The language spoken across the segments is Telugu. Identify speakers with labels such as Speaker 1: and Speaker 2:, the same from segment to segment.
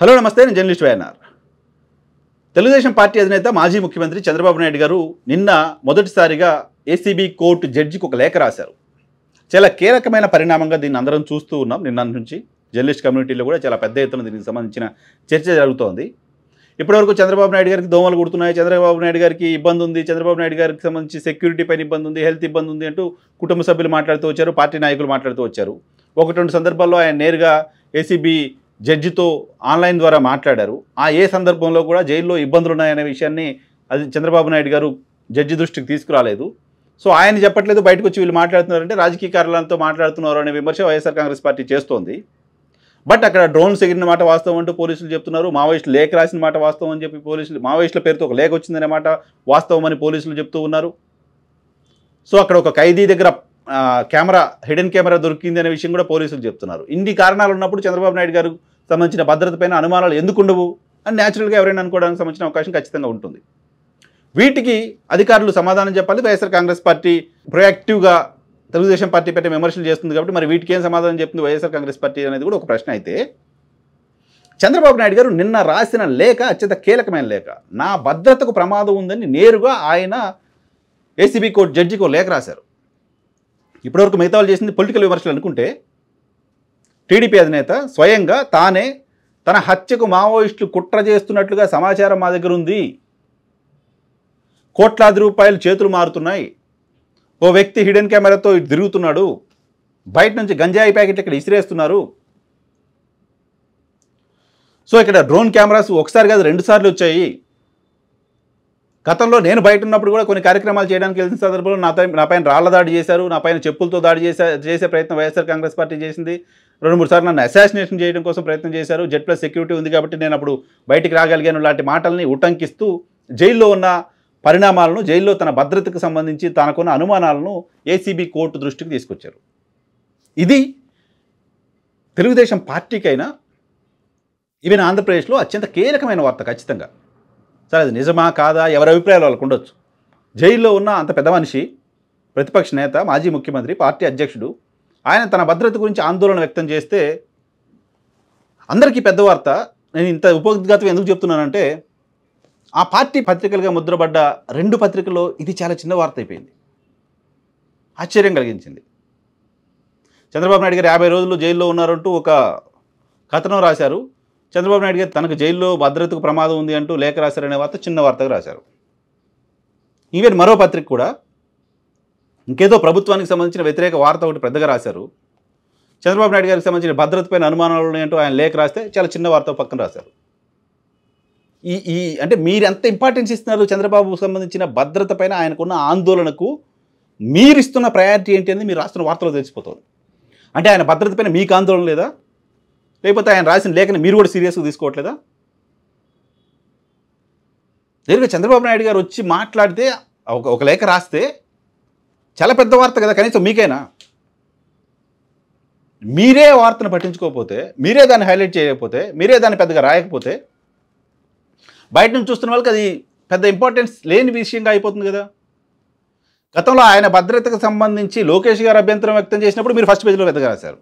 Speaker 1: హలో నమస్తే నేను జర్నలిస్ట్ వైఎన్ఆర్ తెలుగుదేశం పార్టీ అధినేత మాజీ ముఖ్యమంత్రి చంద్రబాబు నాయుడు గారు నిన్న మొదటిసారిగా ఏసీబీ కోర్టు జడ్జికి ఒక లేఖ రాశారు చాలా కీలకమైన పరిణామంగా దీన్ని అందరం చూస్తూ ఉన్నాం నిన్న నుంచి జర్నలిస్ట్ కమ్యూనిటీలో కూడా చాలా పెద్ద ఎత్తున దీనికి సంబంధించిన చర్చ జరుగుతోంది ఇప్పటివరకు చంద్రబాబు నాయుడు గారికి దోమలు కుడుతున్నాయి చంద్రబాబు నాయుడు గారికి ఇబ్బంది ఉంది చంద్రబాబు నాయుడు గారికి సంబంధించి సెక్యూరిటీ పైన ఇబ్బంది ఉంది హెల్త్ ఇబ్బంది ఉంది అంటూ కుటుంబ సభ్యులు మాట్లాడుతూ వచ్చారు పార్టీ నాయకులు మాట్లాడుతూ వచ్చారు ఒకటి రెండు సందర్భాల్లో ఆయన నేరుగా ఏసీబీ జడ్జితో ఆన్లైన్ ద్వారా మాట్లాడారు ఆ ఏ సందర్భంలో కూడా జైల్లో ఇబ్బందులు ఉన్నాయనే విషయాన్ని అది చంద్రబాబు నాయుడు గారు జడ్జి దృష్టికి తీసుకురాలేదు సో ఆయన చెప్పట్లేదు బయటకు వచ్చి వీళ్ళు మాట్లాడుతున్నారంటే రాజకీయ కారణాలతో మాట్లాడుతున్నారు అనే విమర్శ వైఎస్ఆర్ కాంగ్రెస్ పార్టీ చేస్తోంది బట్ అక్కడ డ్రోన్స్ ఎగిరిన మాట వాస్తవం అంటూ పోలీసులు చెప్తున్నారు మావోయిస్టులు లేఖ రాసిన మాట వాస్తవం అని చెప్పి పోలీసులు మావోయిస్టుల పేరుతో ఒక లేఖ వచ్చిందనే మాట వాస్తవం అని పోలీసులు చెప్తూ ఉన్నారు సో అక్కడ ఒక ఖైదీ దగ్గర కెమెరా హిడెన్ కెమెరా దొరికింది అనే విషయం కూడా పోలీసులు చెప్తున్నారు ఇన్ని కారణాలు ఉన్నప్పుడు చంద్రబాబు నాయుడు గారు సంబంధించిన భద్రతపైన అనుమానాలు ఎందుకు ఉండవు అని న్యాచురల్గా ఎవరైనా అనుకోవడానికి సంబంధించిన అవకాశం ఖచ్చితంగా ఉంటుంది వీటికి అధికారులు సమాధానం చెప్పాలి వైఎస్ఆర్ కాంగ్రెస్ పార్టీ ప్రొయాక్టివ్గా తెలుగుదేశం పార్టీ పెట్టే విమర్శలు చేస్తుంది కాబట్టి మరి వీటికి ఏం సమాధానం చెప్తుంది వైఎస్ఆర్ కాంగ్రెస్ పార్టీ అనేది కూడా ఒక ప్రశ్న అయితే చంద్రబాబు నాయుడు గారు నిన్న రాసిన లేఖ అత్యంత కీలకమైన లేఖ నా భద్రతకు ప్రమాదం ఉందని నేరుగా ఆయన ఏసీబీ కోర్టు జడ్జికి లేఖ రాశారు ఇప్పటివరకు మిగతా వాళ్ళు చేసింది పొలిటికల్ విమర్శలు అనుకుంటే టీడీపీ అధినేత స్వయంగా తానే తన హత్యకు మావోయిస్టులు కుట్ర చేస్తున్నట్లుగా సమాచారం మా దగ్గర ఉంది కోట్లాది రూపాయలు చేతులు మారుతున్నాయి ఓ వ్యక్తి హిడెన్ కెమెరాతో తిరుగుతున్నాడు బయట నుంచి గంజాయి ప్యాకెట్లు ఇక్కడ ఇసిరేస్తున్నారు సో ఇక్కడ డ్రోన్ కెమెరాస్ ఒకసారి కాదు రెండుసార్లు వచ్చాయి గతంలో నేను బయట ఉన్నప్పుడు కూడా కొన్ని కార్యక్రమాలు చేయడానికి వెళ్ళిన సందర్భంలో నా పైన రాళ్ల దాడి చేశారు నా పైన చెప్పులతో దాడి చేసే చేసే ప్రయత్నం వైఎస్ఆర్ కాంగ్రెస్ పార్టీ చేసింది రెండు మూడు సార్లు నన్ను అసాసినేషన్ చేయడం కోసం ప్రయత్నం చేశారు జెడ్ ప్లస్ సెక్యూరిటీ ఉంది కాబట్టి నేను అప్పుడు బయటికి రాగలిగాను లాంటి మాటల్ని ఉటంకిస్తూ జైల్లో ఉన్న పరిణామాలను జైల్లో తన భద్రతకు సంబంధించి తనకున్న అనుమానాలను ఏసీబీ కోర్టు దృష్టికి తీసుకొచ్చారు ఇది తెలుగుదేశం పార్టీకైనా ఈవెన్ ఆంధ్రప్రదేశ్లో అత్యంత కీలకమైన వార్త ఖచ్చితంగా సరే అది నిజమా కాదా ఎవరి అభిప్రాయాలు వాళ్ళకు ఉండొచ్చు జైల్లో ఉన్న అంత పెద్ద మనిషి ప్రతిపక్ష నేత మాజీ ముఖ్యమంత్రి పార్టీ అధ్యక్షుడు ఆయన తన భద్రత గురించి ఆందోళన వ్యక్తం చేస్తే అందరికీ పెద్ద వార్త నేను ఇంత ఉపగతం ఎందుకు చెప్తున్నానంటే ఆ పార్టీ పత్రికలుగా ముద్రపడ్డ రెండు పత్రికల్లో ఇది చాలా చిన్న వార్త అయిపోయింది ఆశ్చర్యం కలిగించింది చంద్రబాబు నాయుడు గారు యాభై రోజులు జైల్లో ఉన్నారంటూ ఒక కథనం రాశారు చంద్రబాబు నాయుడు గారు తనకు జైల్లో భద్రతకు ప్రమాదం ఉంది అంటూ లేఖ రాశారనే వార్త చిన్న వార్తగా రాశారు ఈవెన్ మరో పత్రిక కూడా ఇంకేదో ప్రభుత్వానికి సంబంధించిన వ్యతిరేక వార్త ఒకటి పెద్దగా రాశారు చంద్రబాబు నాయుడు గారికి సంబంధించిన భద్రతపైన అనుమానాలు ఉన్నాయంటూ ఆయన లేఖ రాస్తే చాలా చిన్న వార్త పక్కన రాశారు ఈ ఈ అంటే మీరు ఎంత ఇంపార్టెన్స్ ఇస్తున్నారు చంద్రబాబుకు సంబంధించిన భద్రత పైన ఆయనకున్న ఆందోళనకు మీరిస్తున్న ప్రయారిటీ ఏంటి అనేది మీరు రాస్తున్న వార్తలో తెలిసిపోతుంది అంటే ఆయన భద్రత పైన మీకు ఆందోళన లేదా లేకపోతే ఆయన రాసిన లేఖని మీరు కూడా సీరియస్గా తీసుకోవట్లేదా నేరుగా చంద్రబాబు నాయుడు గారు వచ్చి మాట్లాడితే ఒక ఒక లేఖ రాస్తే చాలా పెద్ద వార్త కదా కనీసం మీకైనా మీరే వార్తను పట్టించుకోకపోతే మీరే దాన్ని హైలైట్ చేయకపోతే మీరే దాన్ని పెద్దగా రాయకపోతే బయట నుంచి చూస్తున్న వాళ్ళకి అది పెద్ద ఇంపార్టెన్స్ లేని విషయంగా అయిపోతుంది కదా గతంలో ఆయన భద్రతకు సంబంధించి లోకేష్ గారు అభ్యంతరం వ్యక్తం చేసినప్పుడు మీరు ఫస్ట్ పేజ్లో పెద్దగా రాశారు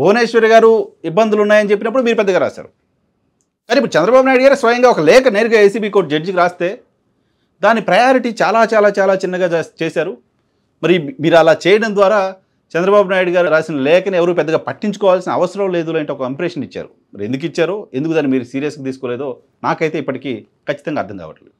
Speaker 1: భువనేశ్వరి గారు ఇబ్బందులు ఉన్నాయని చెప్పినప్పుడు మీరు పెద్దగా రాశారు కానీ ఇప్పుడు చంద్రబాబు నాయుడు గారు స్వయంగా ఒక లేఖ నేరుగా ఏసీబీ కోర్టు జడ్జికి రాస్తే దాని ప్రయారిటీ చాలా చాలా చాలా చిన్నగా చేశారు మరి మీరు అలా చేయడం ద్వారా చంద్రబాబు నాయుడు గారు రాసిన లేఖని ఎవరు పెద్దగా పట్టించుకోవాల్సిన అవసరం లేదు అంటే ఒక ఇంప్రెషన్ ఇచ్చారు మరి ఎందుకు ఇచ్చారో ఎందుకు దాన్ని మీరు సీరియస్గా తీసుకోలేదో నాకైతే ఇప్పటికీ ఖచ్చితంగా అర్థం కావట్లేదు